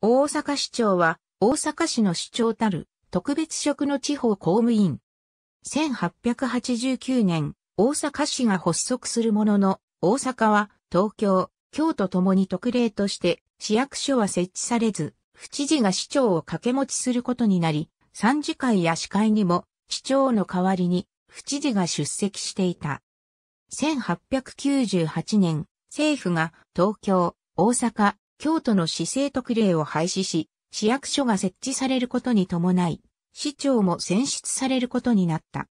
大阪市長は、大阪市の市長たる、特別職の地方公務員。1889年、大阪市が発足するものの、大阪は、東京、京都ともに特例として、市役所は設置されず、府知事が市長を掛け持ちすることになり、参事会や市会にも、市長の代わりに、府知事が出席していた。1898年、政府が東京、大阪、京都の市政特例を廃止し、市役所が設置されることに伴い、市長も選出されることになった。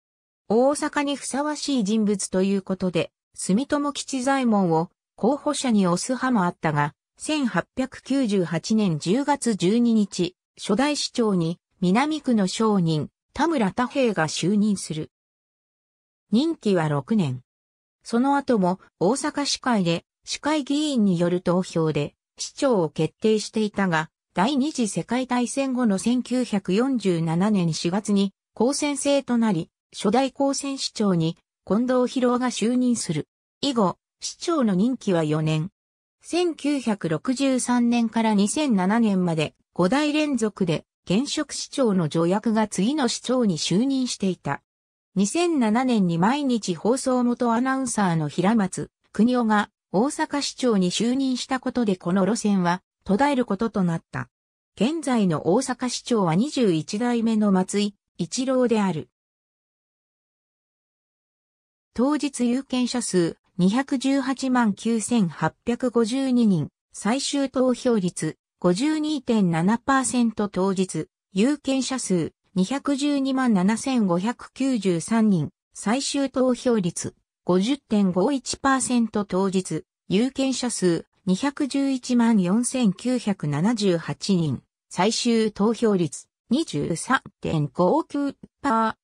大阪にふさわしい人物ということで、住友吉左衛門を候補者に推す派もあったが、1898年10月12日、初代市長に南区の商人、田村太平が就任する。任期は6年。その後も大阪市会で市会議員による投票で市長を決定していたが、第二次世界大戦後の1947年4月に高専制となり、初代高専市長に近藤博夫が就任する。以後、市長の任期は4年。1963年から2007年まで5代連続で現職市長の助役が次の市長に就任していた。2007年に毎日放送元アナウンサーの平松邦夫が大阪市長に就任したことでこの路線は途絶えることとなった。現在の大阪市長は21代目の松井一郎である。当日有権者数218万9852人、最終投票率52.7%当日、有権者数212万7593人、最終投票率50.51%当日、有権者数211万4978人、最終投票率23.59%、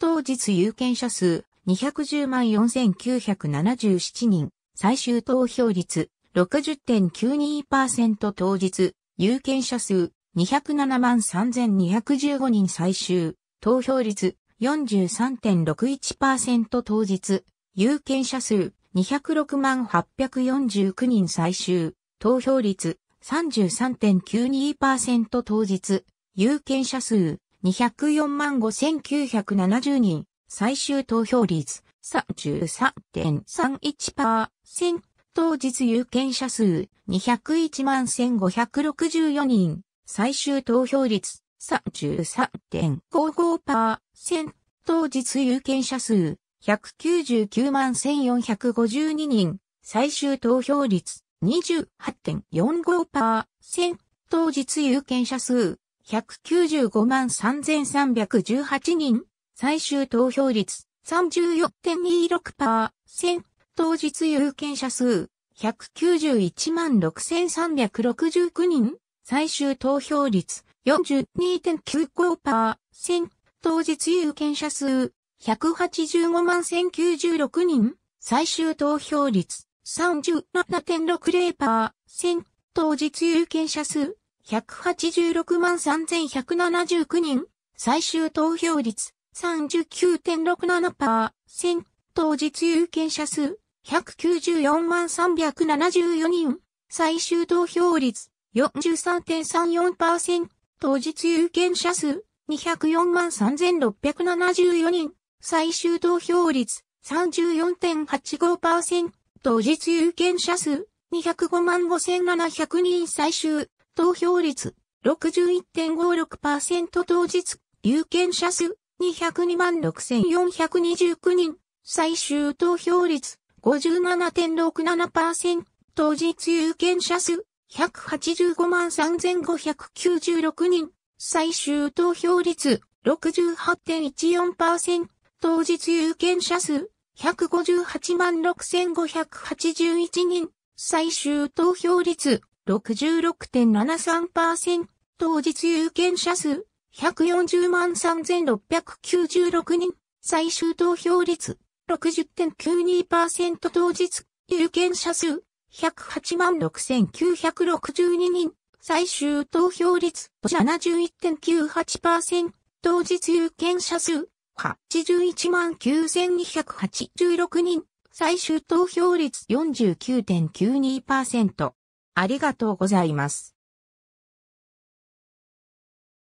当日有権者数210万4977人、最終投票率60.92%当日、有権者数207万3215人最終、投票率43.61%当日、有権者数206万849人最終、投票率33.92%当日、有権者数204万5970人、最終投票率33.31%、当日有権者数201万1564人、最終投票率33.55%、当日有権者数199万1452人、最終投票率28.45%、当日有権者数195万3318人、最終投票率34.26%、当日有権者数191万6369人、最終投票率42.95%、当日有権者数185万1096人、最終投票率37.60%、選当日有権者数186万3179人、最終投票率39.67%、選当日有権者数194万374人、最終投票率43.34%、当日有権者数204万3674人、最終投票率34.85%、実有権者数205万5700人最終投票率61.56%当日有権者数202万6429人最終投票率57.67%当日有権者数185万3596人最終投票率68.14%当日有権者数、158万6581人、最終投票率、66.73%、当日有権者数、140万3696人、最終投票率、60.92%当日、有権者数、108万6962人、最終投票率71.98%、当日有権者数、81万9286人、最終投票率49.92%。ありがとうございます。